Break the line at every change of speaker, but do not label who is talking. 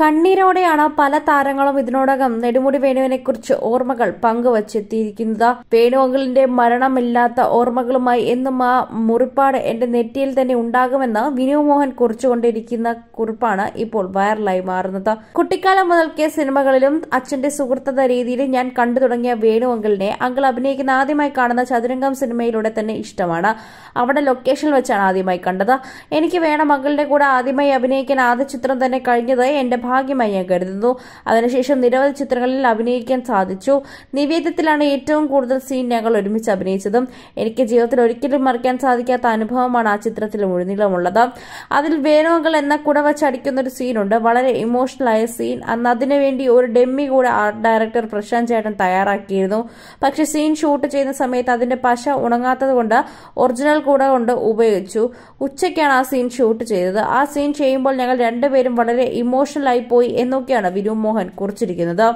കണ്ണീരോടെയാണ് പല താരങ്ങളും ഇതിനോടകം നെടുമുടി വേണുവിനെ കുറിച്ച് ഓർമ്മകൾ പങ്കുവച്ചെത്തിയിരിക്കുന്നത് വേണു മരണമില്ലാത്ത ഓർമ്മകളുമായി എന്നും ആ മുറിപ്പാട് എന്റെ നെറ്റിയിൽ തന്നെ ഉണ്ടാകുമെന്ന് വിനു മോഹൻ കുറിച്ചുകൊണ്ടിരിക്കുന്ന കുറിപ്പാണ് ഇപ്പോൾ വൈറലായി മാറുന്നത് കുട്ടിക്കാലം മുതൽക്കേ സിനിമകളിലും അച്ഛന്റെ സുഹൃത്തെന്ന രീതിയിൽ ഞാൻ കണ്ടു തുടങ്ങിയ വേണു അങ്കിൾ അഭിനയിക്കുന്ന ആദ്യമായി കാണുന്ന ചതുരംഗം സിനിമയിലൂടെ തന്നെ ഇഷ്ടമാണ് അവിടെ ലൊക്കേഷനിൽ വെച്ചാണ് ആദ്യമായി കണ്ടത് എനിക്ക് വേണം അങ്കിളിന്റെ കൂടെ ആദ്യമായി അഭിനയിക്കാൻ ആദ്യ ചിത്രം തന്നെ കഴിഞ്ഞത് എന്റെ ഭാഗ്യമായി ഞാൻ കരുതുന്നു അതിനുശേഷം നിരവധി ചിത്രങ്ങളിൽ അഭിനയിക്കാൻ സാധിച്ചു നിവേദ്യത്തിലാണ് ഏറ്റവും കൂടുതൽ സീൻ ഞങ്ങൾ ഒരുമിച്ച് അഭിനയിച്ചതും എനിക്ക് ജീവിതത്തിൽ ഒരിക്കലും മറിക്കാൻ സാധിക്കാത്ത അനുഭവമാണ് ആ ചിത്രത്തിൽ മുഴുനീളമുള്ളത് അതിൽ വേനോകൾ എന്ന കുട വച്ചടിക്കുന്ന ഒരു സീനുണ്ട് വളരെ ഇമോഷണൽ ആയ സീൻ അന്ന് അതിനുവേണ്ടി ഒരു ഡെമ്മി കൂടെ ആർട്ട് ഡയറക്ടർ പ്രശാന്ത് ചേട്ടൻ തയ്യാറാക്കിയിരുന്നു പക്ഷെ സീൻ ഷൂട്ട് ചെയ്യുന്ന സമയത്ത് അതിന്റെ പശ ഉണങ്ങാത്തത് കൊണ്ട് ഒറിജിനൽ കൂട കൊണ്ട് ഉപയോഗിച്ചു ഉച്ചയ്ക്കാണ് ആ സീൻ ഷൂട്ട് ചെയ്തത് ആ സീൻ ചെയ്യുമ്പോൾ ഞങ്ങൾ രണ്ടുപേരും വളരെ ഇമോഷണൽ ഉണ്ടായിപ്പോയി എന്നൊക്കെയാണ് വിനു മോഹൻ കുറിച്ചിരിക്കുന്നത്